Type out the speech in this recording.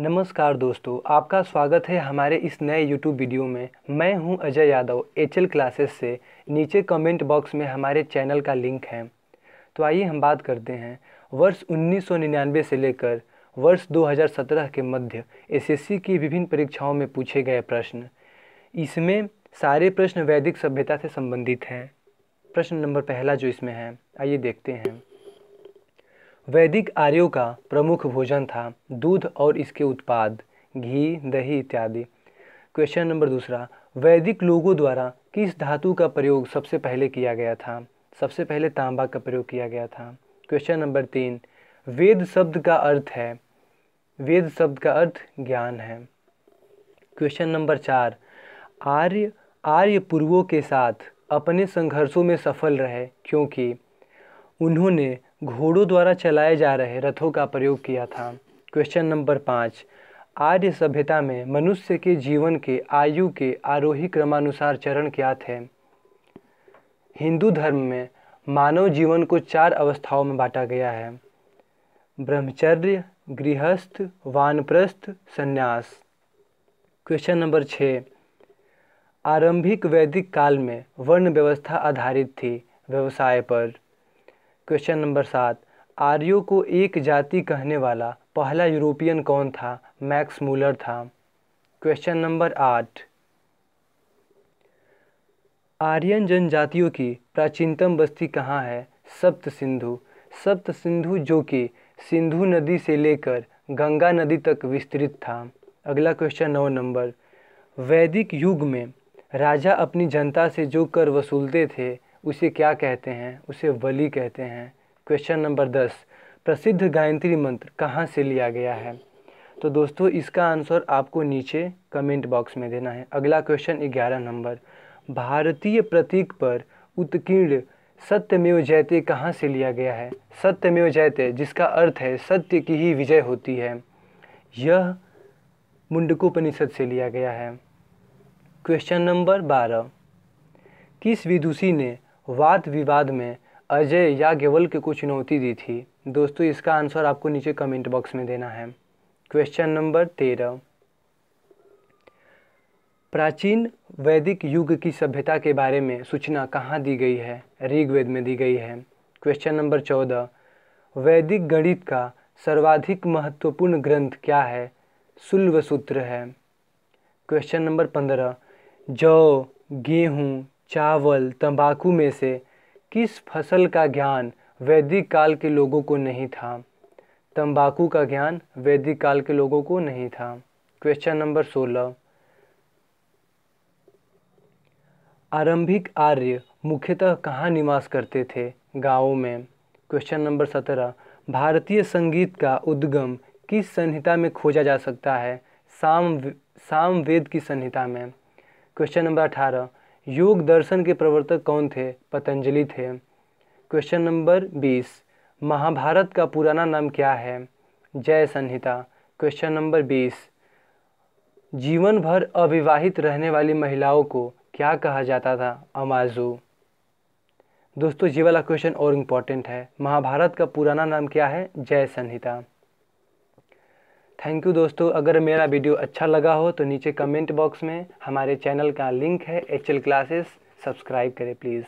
नमस्कार दोस्तों आपका स्वागत है हमारे इस नए YouTube वीडियो में मैं हूं Ajay Yadav H L classes से नीचे कमेंट बॉक्स में हमारे चैनल का लिंक है तो आइए हम बात करते हैं वर्ष 1999 से लेकर वर्ष 2017 के मध्य एसएससी की विभिन्न परीक्षाओं में पूछे गए प्रश्न इसमें सारे प्रश्न वैदिक सभ्यता से संबंधित हैं प्रश्न नंबर पहला जो इसमें है आइए देखते हैं वैदिक आर्यों का प्रमुख भोजन था दूध और इसके उत्पाद घी दही इत्यादि क्वेश्चन नंबर दूसरा वैदिक लोगों द्वारा किस धातु का प्रयोग सबसे पहले किया गया था सबसे पहले तांबा का प्रयोग किया गया था क्वेश्चन नंबर तीन वेद शब्द का अर्थ है वेद शब्द का अर्थ ज्ञान है क्वेश्चन नंबर चार आर्य आर्य पूर्वों के साथ अपने संघर्षों में सफल रहे क्योंकि उन्होंने घोड़ों द्वारा चलाए जा रहे रथों का प्रयोग किया था क्वेश्चन नंबर पाँच आर्य सभ्यता में मनुष्य के जीवन के आयु के आरोही क्रमानुसार चरण क्या थे हिंदू धर्म में मानव जीवन को चार अवस्थाओं में बांटा गया है ब्रह्मचर्य गृहस्थ वानप्रस्थ संन्यास क्वेश्चन नंबर छः आरंभिक वैदिक काल में वर्ण व्यवस्था आधारित थी व्यवसाय पर क्वेश्चन नंबर सात आर्यो को एक जाति कहने वाला पहला यूरोपियन कौन था मैक्स मूलर था क्वेश्चन नंबर आठ आर्यन जनजातियों की प्राचीनतम बस्ती कहाँ है सप्त सिंधु सप्त सिंधु जो कि सिंधु नदी से लेकर गंगा नदी तक विस्तृत था अगला क्वेश्चन नौ नंबर वैदिक युग में राजा अपनी जनता से जो कर वसूलते थे उसे क्या कहते हैं उसे वली कहते हैं क्वेश्चन नंबर दस प्रसिद्ध गायत्री मंत्र कहाँ से लिया गया है तो दोस्तों इसका आंसर आपको नीचे कमेंट बॉक्स में देना है अगला क्वेश्चन ग्यारह नंबर भारतीय प्रतीक पर उत्कीर्ण सत्यमेव जयते कहाँ से लिया गया है सत्यमेव जयते जिसका अर्थ है सत्य की ही विजय होती है यह मुंडकोपनिषद से लिया गया है क्वेश्चन नंबर बारह किस विदुषी ने वाद विवाद में अजय याज्ञवल्क को चुनौती दी थी दोस्तों इसका आंसर आपको नीचे कमेंट बॉक्स में देना है क्वेश्चन नंबर तेरह प्राचीन वैदिक युग की सभ्यता के बारे में सूचना कहाँ दी गई है ऋग्वेद में दी गई है क्वेश्चन नंबर चौदह वैदिक गणित का सर्वाधिक महत्वपूर्ण ग्रंथ क्या है सुल्व सूत्र है क्वेश्चन नंबर पंद्रह जौ गेहूँ चावल तंबाकू में से किस फसल का ज्ञान वैदिक काल के लोगों को नहीं था तंबाकू का ज्ञान वैदिक काल के लोगों को नहीं था क्वेश्चन नंबर सोलह आरंभिक आर्य मुख्यतः कहाँ निवास करते थे गाँवों में क्वेश्चन नंबर सत्रह भारतीय संगीत का उद्गम किस संहिता में खोजा जा सकता है साम सामवेद की संहिता में क्वेश्चन नंबर अठारह योग दर्शन के प्रवर्तक कौन थे पतंजलि थे क्वेश्चन नंबर बीस महाभारत का पुराना नाम क्या है जय संहिता क्वेश्चन नंबर बीस जीवन भर अविवाहित रहने वाली महिलाओं को क्या कहा जाता था अमाजू दोस्तों ये वाला क्वेश्चन और इम्पॉर्टेंट है महाभारत का पुराना नाम क्या है जय संहिता थैंक यू दोस्तों अगर मेरा वीडियो अच्छा लगा हो तो नीचे कमेंट बॉक्स में हमारे चैनल का लिंक है एच एल क्लासेस सब्सक्राइब करें प्लीज़